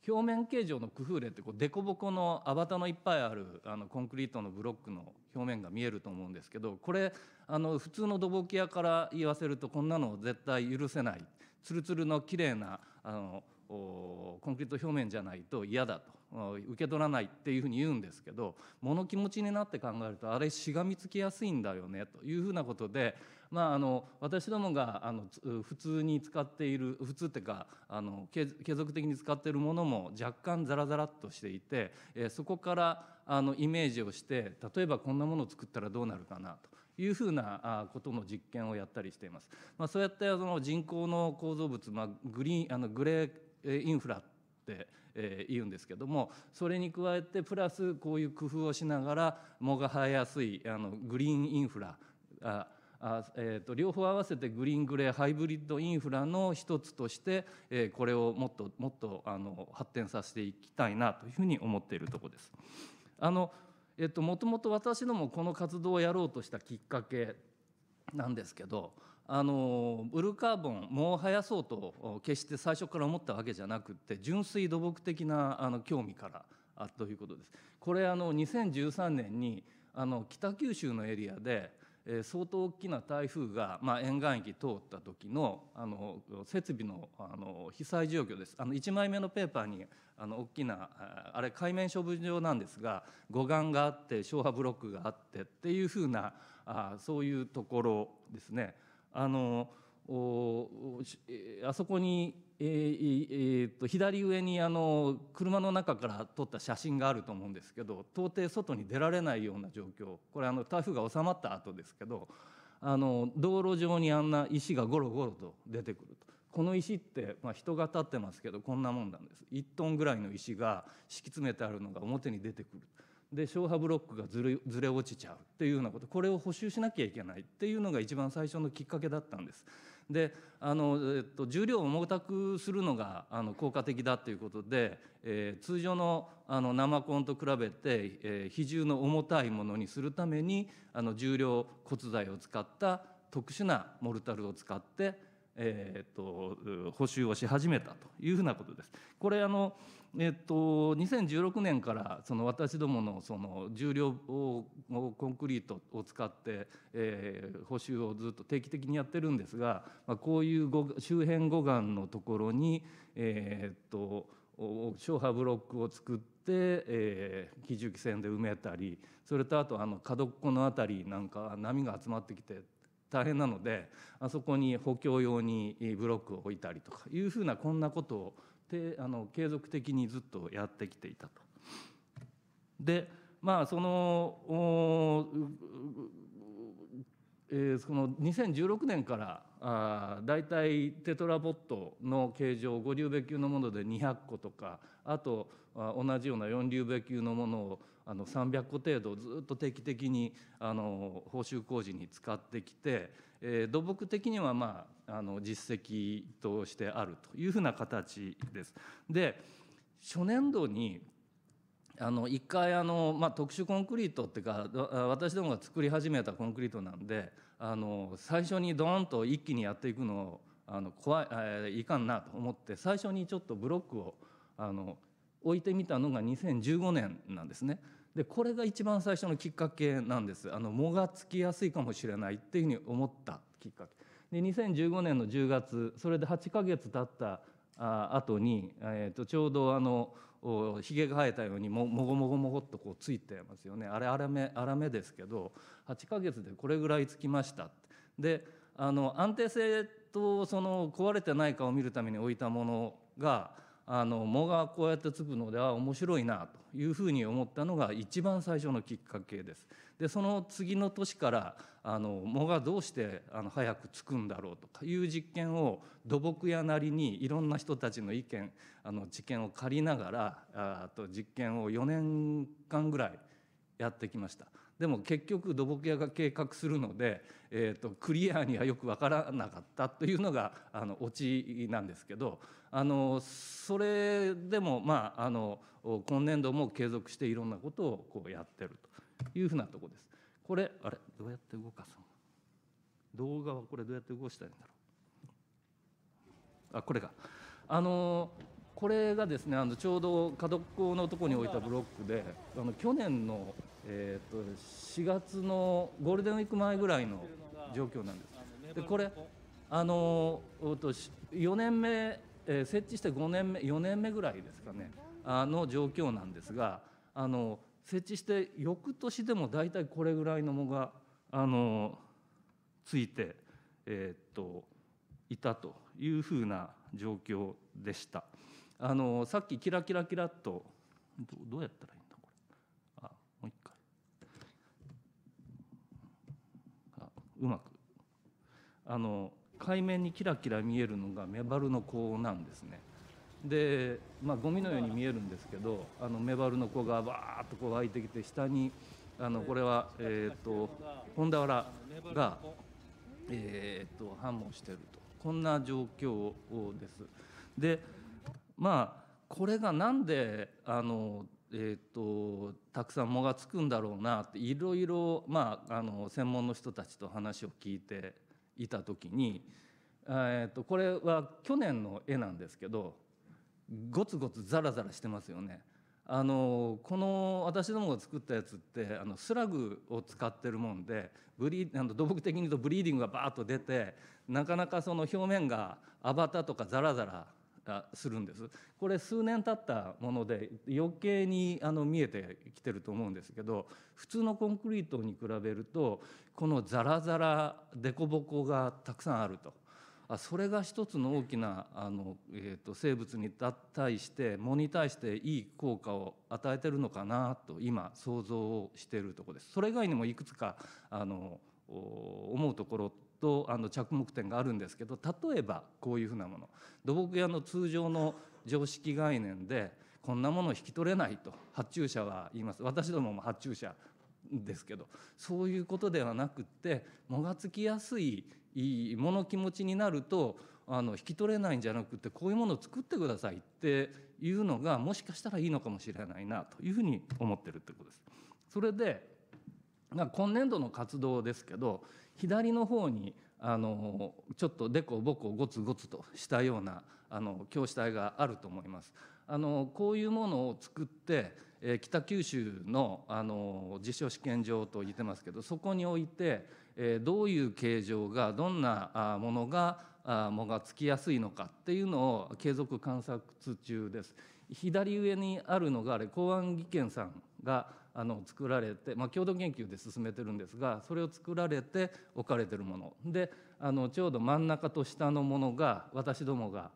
表面形状の工夫例ってこう凸凹のアバタのいっぱいあるあのコンクリートのブロックの表面が見えると思うんですけどこれあの普通の土木屋から言わせるとこんなの絶対許せないツルツルの綺麗なあのコンクリート表面じゃないと嫌だと受け取らないっていうふうに言うんですけど物気持ちになって考えるとあれしがみつきやすいんだよねというふうなことで、まあ、あの私どもがあの普通に使っている普通っていうかあの継続的に使っているものも若干ザラザラっとしていて、えそこからあのイメージをして例えばこんなものを作ったらどうなるかなというふうなことの実験をやったりしています。まあ、そうやってその人工の構造物、まあ、グリーンあのグレーインフラって言うんですけどもそれに加えてプラスこういう工夫をしながら藻が生えやすいあのグリーンインフラああえーと、両方合わせてグリーングレーハイブリッドインフラの一つとして、えー、これをもっともっとあの発展させていきたいなというふうに思っているところです。あのえっと、ともともと私どもこの活動をやろうとしたきっかけなんですけどあのブルーカーボンもう生やそうと決して最初から思ったわけじゃなくて純粋土木的なあの興味からということです。これあの2013年にあの北九州のエリアでえ相当大きな台風が、まあ、沿岸域通った時のあの設備のあの被災状況ですあの1枚目のペーパーにあの大きなあれ海面処分場なんですが護岸があって消波ブロックがあってっていうふうなあそういうところですね。あのあそこに、えーえー、と左上にあの車の中から撮った写真があると思うんですけど到底外に出られないような状況これあの台風が収まった後ですけどあの道路上にあんな石がゴロゴロと出てくるとこの石って、まあ、人が立ってますけどこんなもんなんです1トンぐらいの石が敷き詰めてあるのが表に出てくるで消波ブロックがずれずれ落ちちゃうっていうようなことこれを補修しなきゃいけないっていうのが一番最初のきっかけだったんです。であの、えっと、重量を重たくするのがあの効果的だということで、えー、通常のあの生コンと比べて、えー、比重の重たいものにするためにあの重量骨材を使った特殊なモルタルを使ってえーと、補修をし始めたというふうなことです。これあの、えーと、2016年からその私どものその重量をコンクリートを使って、えー、補修をずっと定期的にやってるんですが、まあ、こういう周辺護岸のところに、えーと、小波ブロックを作って。えー、基準線で埋めたりそれとあとあの角っこの辺りなんか波が集まってきて大変なのであそこに補強用にブロックを置いたりとかいうふうなこんなことをあの継続的にずっとやってきていたと。でまあそのえー、その2016年からあ大体テトラボットの形状5流米級のもので200個とかあとあ同じような4流米級のものをあの300個程度ずっと定期的にあの報酬工事に使ってきて、えー、土木的には、まあ、あの実績としてあるというふうな形です。で初年度にあの一回あの、まあ、特殊コンクリートっていうか私どもが作り始めたコンクリートなんであの最初にドーンと一気にやっていくのをあの怖い、えいかんなと思って最初にちょっとブロックをあの置いてみたのが2015年なんですね。でこれが一番最初のきっかけなんです。あの藻がつきやすいかもしれないっていうふうに思ったきっかけ。で2015年の10月それで8ヶ月経ったあ後に、えーとちょうどあのひげが生えたようにももごもごもごっとこうついてますよねあれ粗め粗めですけど8ヶ月でこれぐらいつきましたであの安定性とその壊れてないかを見るために置いたものがあの藻がこうやってつくのでは面白いなというふうに思ったのが一番最初のきっかけです。でその次の年からあの藻がどうしてあの早くつくんだろうとかいう実験を土木屋なりにいろんな人たちの意見あの知見を借りながらあと実験を4年間ぐらいやってきました。でも結局土木屋が計画するので、えーと、クリアにはよく分からなかったというのがあのオチなんですけどあのそれでも、まあ、あの今年度も継続していろんなことをこうやってるというふうなとこです。これあれどうやって動かすの動画はこれどうやって動かしたらいいんだろうあこれがあのこれがですねあのちょうど角っこのとこに置いたブロックであの去年のえーと、4月のゴールデンウィーク前ぐらいの状況なんです。でこれあの4年目、えー、設置して5年目4年目ぐらいですかねあの状況なんですがあの設置して翌年でも大体これぐらいの藻があのついて、えー、っといたというふうな状況でした。あのさっきキラキラキラっとどうやったらうまくあの海面にキラキラ見えるのがメバルの子なんですね。でまあゴミのように見えるんですけどあのメバルの子がバーッとこう湧いてきて下にあのこれは、えっと、本田原が、えっと、反応してるとこんな状況です。でまあこれがなんであのえーと、たくさん藻がつくんだろうなっていろいろ、まあ、あの専門の人たちと話を聞いていた時に、えーと、これは去年の絵なんですけどゴツゴツザラザラしてますよね。あのこの私どもが作ったやつってあのスラグを使ってるもんでブリあの土木的に言うとブリーディングがバーッと出てなかなかその表面がアバタとかザラザラがするんですこれ数年経ったもので余計にあの見えてきてると思うんですけど普通のコンクリートに比べるとこのザラザラ凸凹がたくさんあると。あそれが一つの大きなあの、えーと、生物に対して藻に対していい効果を与えてるのかなと今想像をしているとこです。それ以外にもいくつかあの思うところとあの着目点があるんですけど例えばこういうふうなもの土木屋の通常の常識概念でこんなものを引き取れないと発注者は言います私どもも発注者ですけどそういうことではなくってもがつきやすいの気持ちになるとあの引き取れないんじゃなくてこういうものを作ってくださいっていうのがもしかしたらいいのかもしれないなというふうに思ってるってことです。それで今年度の活動ですけど左の方にあのちょっとでこぼこゴツゴツとしたようなあの教師体があると思います。あのこういうものを作って、えー、北九州のあの実証試験場と言ってますけどそこにおいて、えー、どういう形状がどんなものが藻がつきやすいのかっていうのを継続観察中です。左上にあるのがあれ公安技研さんがあの作られて、まあ、共同研究で進めてるんですがそれを作られて置かれてるものであのちょうど真ん中と下のものが私どもが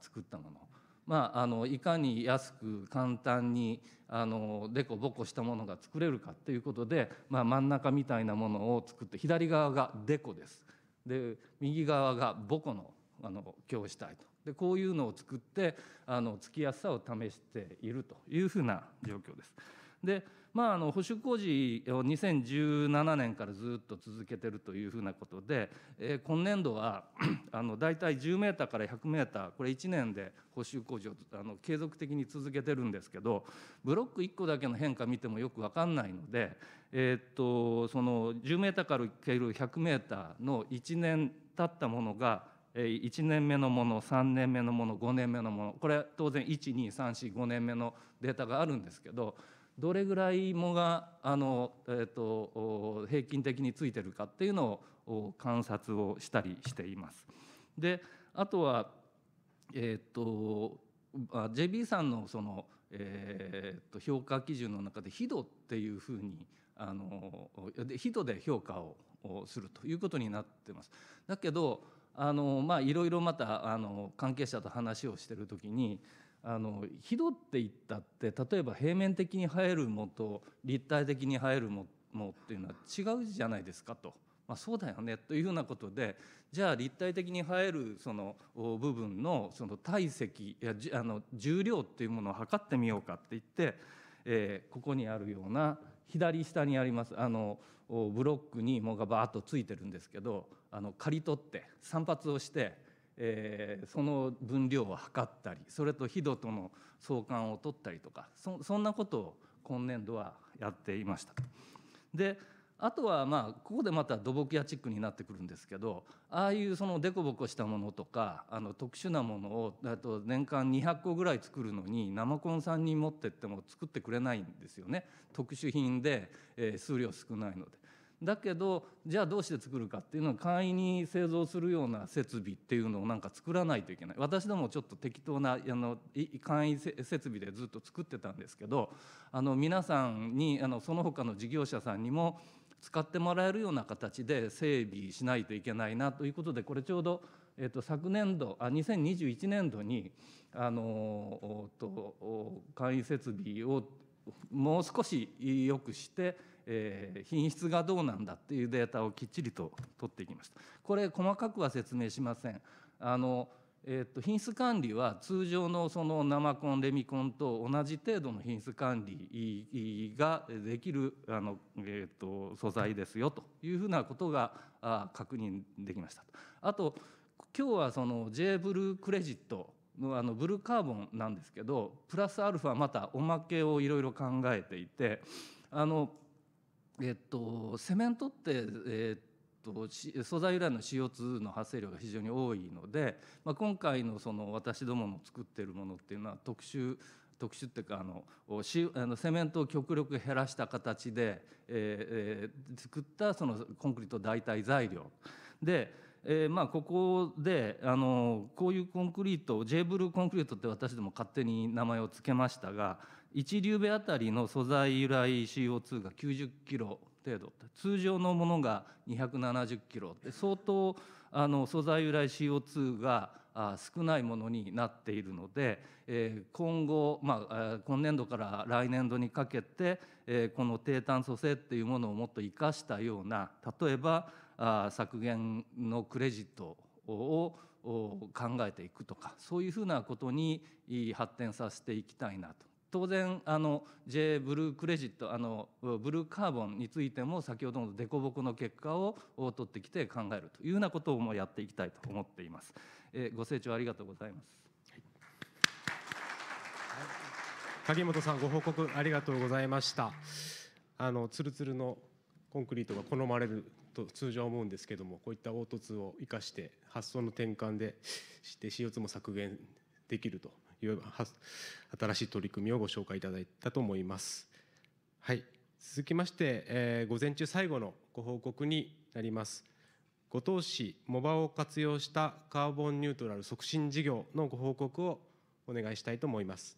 作ったもの。まあ、あのいかに安く簡単にあのでこぼこしたものが作れるかっていうことで、まあ、真ん中みたいなものを作って左側がデコですで右側がボコのあの教師体とでこういうのを作ってあのつきやすさを試しているというふうな状況です。でまあ、あの保守工事を2017年からずっと続けてるというふうなことで、えー、今年度は あの大体10メーターから100メーターこれ1年で補修工事をあの継続的に続けてるんですけどブロック1個だけの変化見てもよく分かんないので、えー、っとその10メーターからいける100メーターの1年経ったものが1年目のもの3年目のもの5年目のものこれ当然12345年目のデータがあるんですけどどれぐらいもがあの、えーと、平均的についてるかっていうのを観察をしたりしています。であとは、えーと、JB さんのその、えーと、評価基準の中で非度っていうふうにあの非度で評価をするということになってます。だけどあのまあいろいろまたあの関係者と話をしてる時にあのひどっていったって例えば平面的に生えるもと立体的に生えるものっていうのは違うじゃないですかと。まあ、そうだよねというふうなことでじゃあ立体的に生えるその部分のその体積やあの重量っていうものを測ってみようかって言って、えー、ここにあるような左下にありますあのブロックにもがバーッとついてるんですけどあの刈り取って散髪をして。えー、その分量を測ったりそれと肥土との相関を取ったりとかそんなことを今年度はやっていました。であとはまあここでまた土木屋チックになってくるんですけどああいうその凸凹したものとかあの特殊なものをと年間200個ぐらい作るのに生コンさんに持ってっても作ってくれないんですよね特殊品で、えー、数量少ないので。だけどじゃあどうして作るかっていうのは簡易に製造するような設備っていうのをなんか作らないといけない私どもちょっと適当なあの簡易設備でずっと作ってたんですけどあの皆さんにあのその他の事業者さんにも使ってもらえるような形で整備しないといけないなということでこれちょうど、えー、と昨年度あ2021年度にあのと簡易設備をもう少し良くしてえー、品質がどうなんだっていうデータをきっちりと取っていきました。これ細かくは説明しません。あのえー、と品質管理は通常のその生コンレミコンと同じ程度の品質管理ができるあの、えー、と素材ですよというふうなことが確認できました。あと今日はその J ブルークレジットのあのブルーカーボンなんですけどプラスアルファまたおまけをいろいろ考えていてあのえっと、セメントって、えっと、素材由来の CO2 の発生量が非常に多いので、まあ、今回のその私どもの作ってるものっていうのは特殊特殊っていうかあのあのセメントを極力減らした形で、えー、作ったそのコンクリート代替材料で、えー、まあここであのこういうコンクリート J ブルーコンクリートって私ども勝手に名前を付けましたが一流部あたりの素材由来 CO2 が90キロ程度通常のものが270キロって相当あの素材由来 CO2 が少ないものになっているので、え今後、まあ、今年度から来年度にかけて、えこの低炭素性っていうものをもっと生かしたような例えばあ削減のクレジットを考えていくとかそういうふうなことに発展させていきたいなと当然あの J ブルークレジットあのブルーカーボンについても先ほどの凸凹の結果を取ってきて考えるというようなことをもやっていきたいと思っています。えご清聴ありがとうございます。影本さんご報告ありがとうございました。あのツルツルのコンクリートが好まれると通常思うんですけどもこういった凹凸を生かして発想の転換でして CO2 も削減できるといわう新しい取り組みをご紹介いただいたと思います。はい、続きまして、えー、午前中最後のご報告になります。五島市モバを活用したカーボンニュートラル促進事業のご報告をお願いしたいと思います。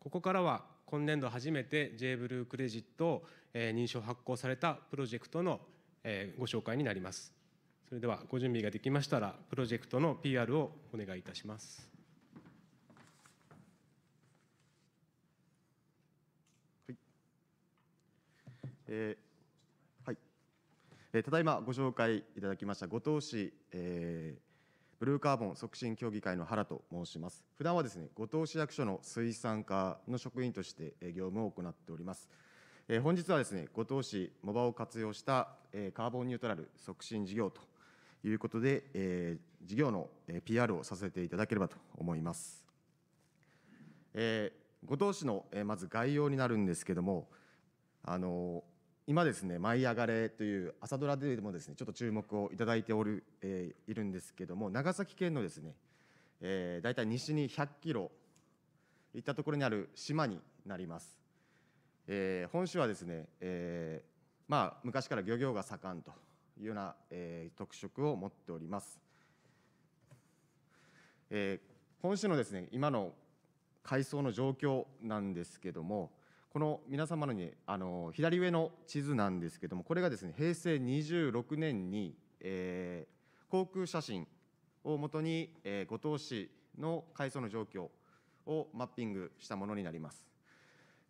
ここからは今年度初めて J ブルークレジットを認証発行されたプロジェクトのご紹介になります。それではご準備ができましたらプロジェクトの PR をお願いいたします。えーはいえただいまご紹介いただきました五島市、えー、ブルーカーボン促進協議会の原と申します普段はですね五島市役所の水産課の職員として業務を行っておりますえー、本日はですね五島市藻場を活用した、えー、カーボンニュートラル促進事業ということで、えー、事業の、え PR をさせていただければと思います、えー、五島市の、えー、まず概要になるんですけどもあの今ですね「舞い上がれ」という朝ドラでもですねちょっと注目をいただいておる、えー、いるんですけども長崎県のですね、えー、大体西に100キロ行ったところにある島になります、えー、本州はですね、えー、まあ昔から漁業が盛んというような、えー、特色を持っております、えー、本州のですね今の海藻の状況なんですけどもこの皆様のにあの左上の地図なんですけれども、これがですね平成26年に、えー、航空写真をもとに、えー、五島市の海藻の状況をマッピングしたものになります。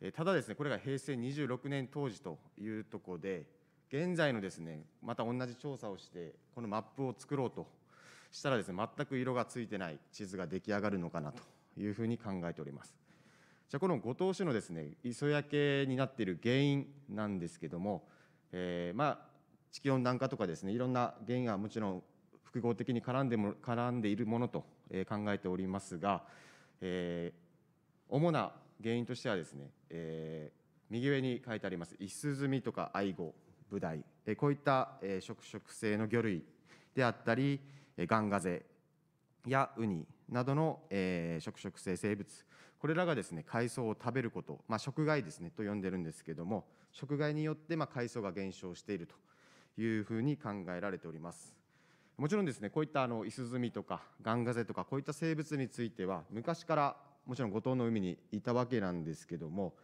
えー、ただですね、これが平成26年当時というところで、現在のですね、また同じ調査をして、このマップを作ろうとしたらですね、全く色がついてない地図が出来上がるのかなというふうに考えております。じゃあこの五島市のですね磯焼けになっている原因なんですけども、えー、まあ地球温暖化とかですねいろんな原因はもちろん複合的に絡んでも絡んでいるものと考えておりますが、えー、主な原因としてはですね、えー、右上に書いてあります石積みとか愛護ブダイこういった食食性の魚類であったりガンガゼやウニなどの食食性生物これらがですね海藻を食べること、まあ、食害ですねと呼んでるんですけども食害によってま海藻が減少しているというふうに考えられておりますもちろんですねこういったあのイスズミとかガンガゼとかこういった生物については昔からもちろん五島の海にいたわけなんですけども、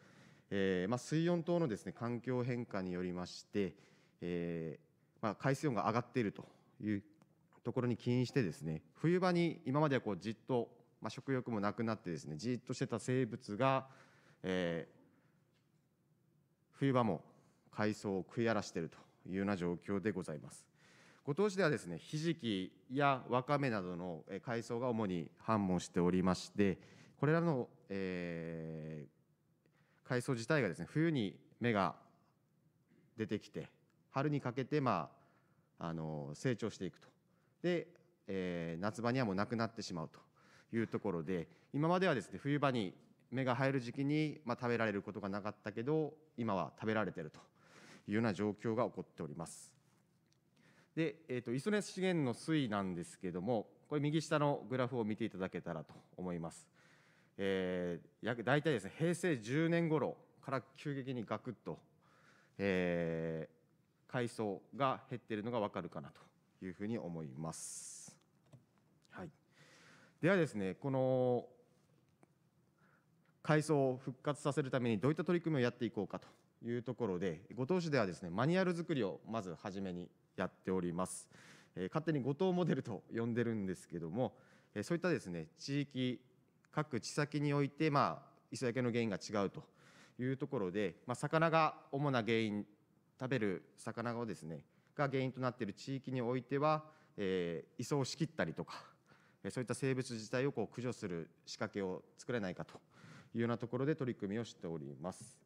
えー、ま水温等のですね環境変化によりまして、えー、ま海水温が上がっているというところに起因してですね冬場に今まではこうじっとまあ、食欲もなくなってですねじっとしてた生物が、えー、冬場も海藻を食い荒らしているというような状況でございます。五島市ではですねひじきやわかめなどの海藻が主に繁茂しておりましてこれらの、えー、海藻自体がですね冬に芽が出てきて春にかけて、まあ、あの成長していくとで、えー、夏場にはもうなくなってしまうというところで今まではですね冬場に芽が生える時期に、まあ、食べられることがなかったけど今は食べられてるというような状況が起こっております。で、えーと、と磯根資源の推移なんですけどもこれ右下のグラフを見ていただけたらと思います。えー、約大体ですね平成10年頃から急激にガクッと、えー、海藻が減っているのが分かるかなというふうに思います。ではですねこの海藻を復活させるためにどういった取り組みをやっていこうかというところで五島市ではですねマニュアル作りをまず初めにやっております、え勝手に五島モデルと呼んでるんですけども、えそういったですね地域各地先においてまあ磯焼けの原因が違うというところで、まあ、魚が主な原因食べる魚をですねが原因となっている地域においては、えー、磯を仕切ったりとかそういった生物自体をこう駆除する仕掛けを作れないかというようなところで取り組みをしております。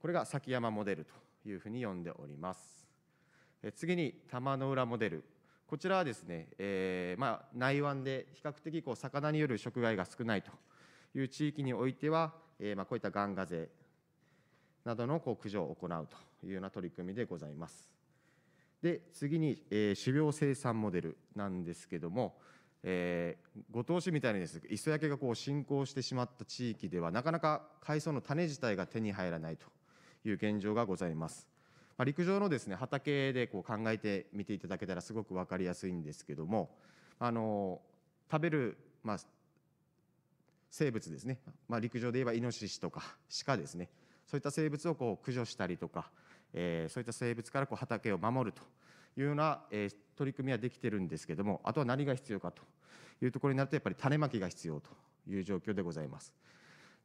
これが崎山モデルというふうに呼んでおります。次に玉の浦モデル。こちらはですね、えー、まあ、内湾で比較的こう魚による食害が少ないという地域においては、えー、まあ、こういったガンガゼなどのこう駆除を行うというような取り組みでございます。で次に、えー、種苗生産モデルなんですけども、えー、ご当主みたいにです磯焼けがこう進行してしまった地域ではなかなか海藻の種自体が手に入らないという現状がございます、まあ、陸上のですね畑でこう考えてみていただけたらすごく分かりやすいんですけどもあのー、食べる、まあ、生物ですね、まあ、陸上で言えばイノシシとか鹿ですねそういった生物をこう駆除したりとか、えー、そういった生物からこう畑を守るというような、え取り組みはできてるんですけれどもあとは何が必要かというところになるとやっぱり種まきが必要という状況でございます。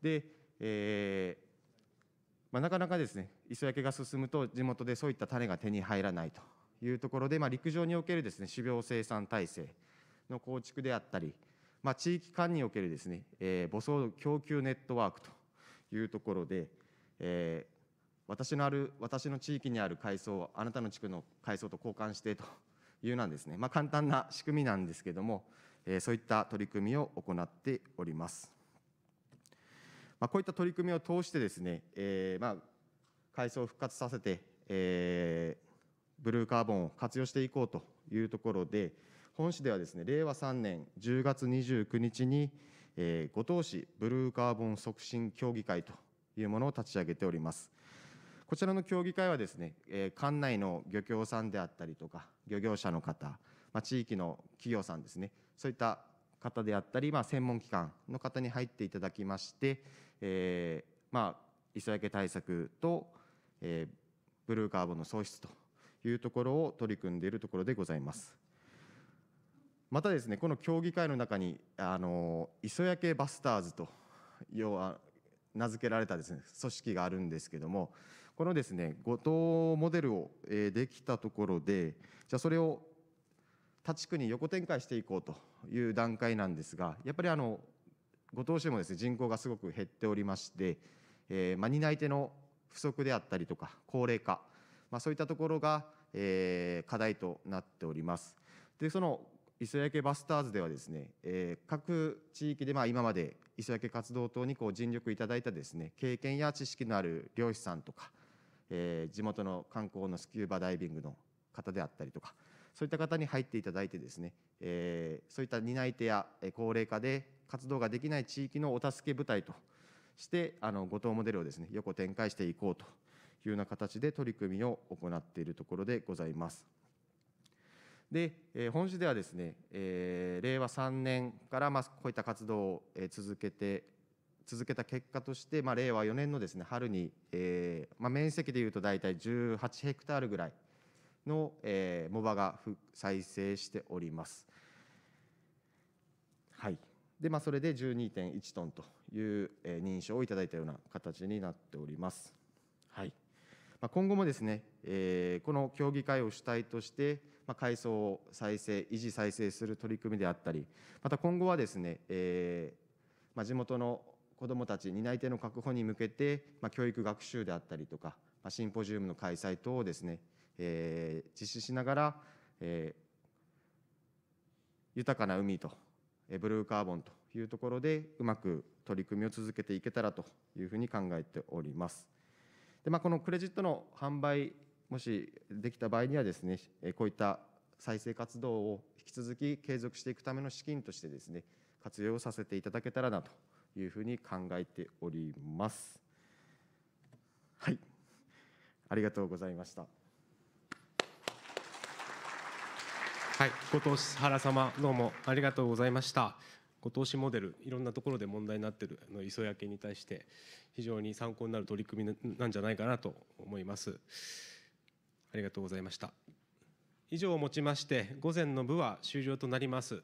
で、えーまあ、なかなかですね磯焼けが進むと地元でそういった種が手に入らないというところで、まあ、陸上におけるですね種苗生産体制の構築であったり、まあ、地域間におけるですね、えー、母装供給ネットワークというところで、えー私のある私の地域にある海藻あなたの地区の海藻と交換してというなんですね、まあ、簡単な仕組みなんですけども、えー、そういった取り組みを行っております、まあ、こういった取り組みを通してですね、えー、まあ海藻を復活させて、えー、ブルーカーボンを活用していこうというところで本市ではですね令和3年10月29日に、えー、五島市ブルーカーボン促進協議会というものを立ち上げております。こちらの協議会はですね、えー、管内の漁協さんであったりとか、漁業者の方、まあ、地域の企業さんですね、そういった方であったり、まあ、専門機関の方に入っていただきまして、えー、まあ、磯焼け対策と、えー、ブルーカーボンの創出というところを取り組んでいるところでございます。またですね、この協議会の中に、あの磯焼けバスターズと要は名付けられたですね組織があるんですけどもこのですね五島モデルを、えー、できたところでじゃあそれを他地区に横展開していこうという段階なんですがやっぱりあの五島市もですね人口がすごく減っておりまして、えーまあ、担い手の不足であったりとか高齢化、まあ、そういったところが、えー、課題となっております。でその磯焼けバスターズではですね、えー、各地域でまあ今まで磯焼け活動等にこう尽力いただいたですね経験や知識のある漁師さんとかえー、地元の観光のスキューバダイビングの方であったりとかそういった方に入っていただいてですね、えー、そういった担い手や高齢化で活動ができない地域のお助け部隊としてあの五島モデルをですね横展開していこうというような形で取り組みを行っているところでございます。で、え本市ではですね、えー、令和3年からまあこういった活動を続けて続けた結果として、まあ、令和4年のですね春に、えーまあ、面積でいうと大体18ヘクタールぐらいの、えー、藻場が再生しております。はいでまあ、それで12.1トンという、え認証をいただいたような形になっております。はいまあ、今後もですね、えー、この協議会を主体として、まあ、海藻を再生、維持・再生する取り組みであったり、また今後はですね、えーまあ、地元の子どもたち担い手の確保に向けて、まあ、教育学習であったりとか、まあ、シンポジウムの開催等をですね、えー、実施しながら、えー、豊かな海と、えブルーカーボンというところでうまく取り組みを続けていけたらというふうに考えております。でまあ、このクレジットの販売もしできた場合にはですね、えこういった再生活動を引き続き継続していくための資金としてですね活用させていただけたらなというふうに考えております。はい、ありがとうございました。はい、後藤原様どうもありがとうございました。後藤氏モデルいろんなところで問題になっているの磯焼けに対して非常に参考になる取り組みなんじゃないかなと思います。ありがとうございました。以上をもちまして午前の部は終了となります。